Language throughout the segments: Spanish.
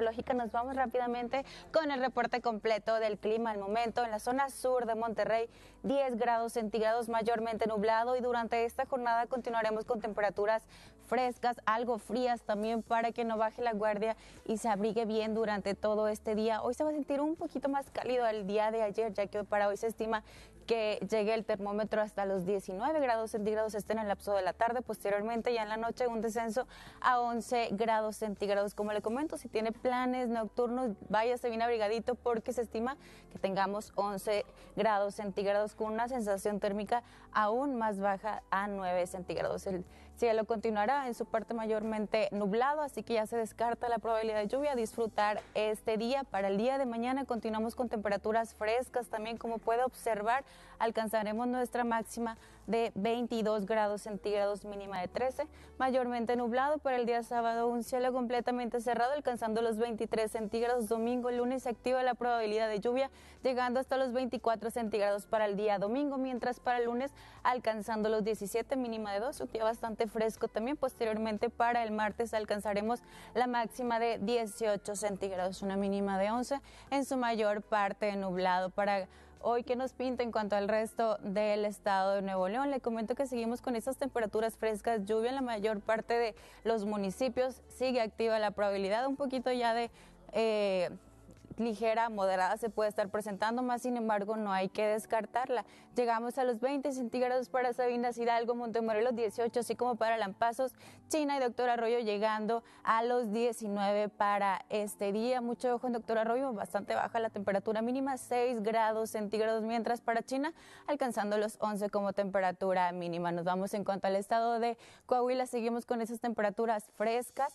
lógica, nos vamos rápidamente con el reporte completo del clima al momento. En la zona sur de Monterrey, 10 grados centígrados, mayormente nublado y durante esta jornada continuaremos con temperaturas frescas, algo frías también para que no baje la guardia y se abrigue bien durante todo este día. Hoy se va a sentir un poquito más cálido el día de ayer, ya que para hoy se estima que llegue el termómetro hasta los 19 grados centígrados este en el lapso de la tarde, posteriormente ya en la noche un descenso a 11 grados centígrados. Como le comento, si tiene planes nocturnos, váyase bien abrigadito porque se estima que tengamos 11 grados centígrados con una sensación térmica aún más baja a 9 centígrados. El cielo continuará en su parte mayormente nublado, así que ya se descarta la probabilidad de lluvia. Disfrutar este día. Para el día de mañana continuamos con temperaturas frescas también, como puede observar, alcanzaremos nuestra máxima de 22 grados centígrados, mínima de 13, mayormente nublado para el día sábado, un cielo completamente cerrado alcanzando los 23 centígrados domingo, lunes se activa la probabilidad de lluvia, llegando hasta los 24 centígrados para el día domingo, mientras para el lunes alcanzando los 17 mínima de 2, un día bastante fresco también. Posteriormente para el martes alcanzaremos la máxima de 18 centígrados, una mínima de 11, en su mayor parte nublado para Hoy, ¿qué nos pinta en cuanto al resto del estado de Nuevo León? Le comento que seguimos con esas temperaturas frescas, lluvia en la mayor parte de los municipios. Sigue activa la probabilidad un poquito ya de eh, ligera, moderada se puede estar presentando, más sin embargo no hay que descartarla. Llegamos a los 20 centígrados para Sabina, Hidalgo, Montemorelos 18, así como para Lampazos, China y Doctor Arroyo llegando a los 19 para este día. Mucho ojo en Doctor Arroyo, bastante baja la temperatura mínima, 6 grados centígrados, mientras para China alcanzando los 11 como temperatura mínima. Nos vamos en cuanto al estado de Coahuila, seguimos con esas temperaturas frescas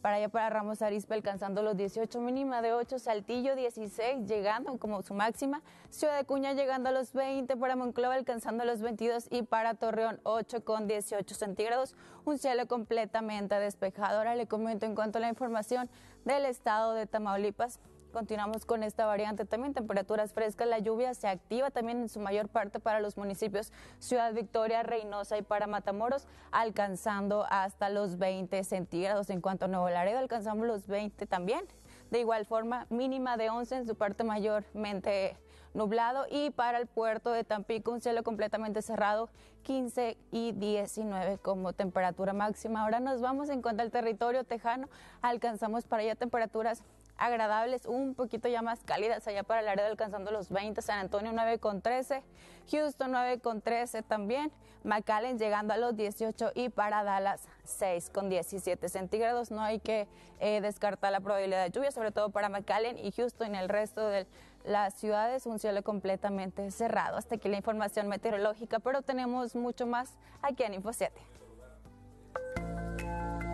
para allá para Ramos Arispe alcanzando los 18, mínima de 8, Saltillo 16, llegando como su máxima, Ciudad de Cuña llegando a los 20, para Monclova alcanzando los 22 y para Torreón 8 con 18 centígrados, un cielo completamente despejado. Ahora le comento en cuanto a la información del estado de Tamaulipas. Continuamos con esta variante. También temperaturas frescas. La lluvia se activa también en su mayor parte para los municipios Ciudad Victoria, Reynosa y para Matamoros, alcanzando hasta los 20 centígrados. En cuanto a Nuevo Laredo, alcanzamos los 20 también. De igual forma, mínima de 11 en su parte mayormente nublado y para el puerto de Tampico un cielo completamente cerrado, 15 y 19 como temperatura máxima. Ahora nos vamos en cuanto al territorio tejano, alcanzamos para allá temperaturas agradables, un poquito ya más cálidas allá para el área alcanzando los 20, San Antonio 9 con 13, Houston 9 con 13 también, McAllen llegando a los 18 y para Dallas 6 con 17 centígrados. No hay que eh, descartar la probabilidad de lluvia, sobre todo para McAllen y Houston y el resto de las ciudades, un cielo completamente cerrado. Hasta aquí la información meteorológica, pero tenemos mucho más aquí en Info 7.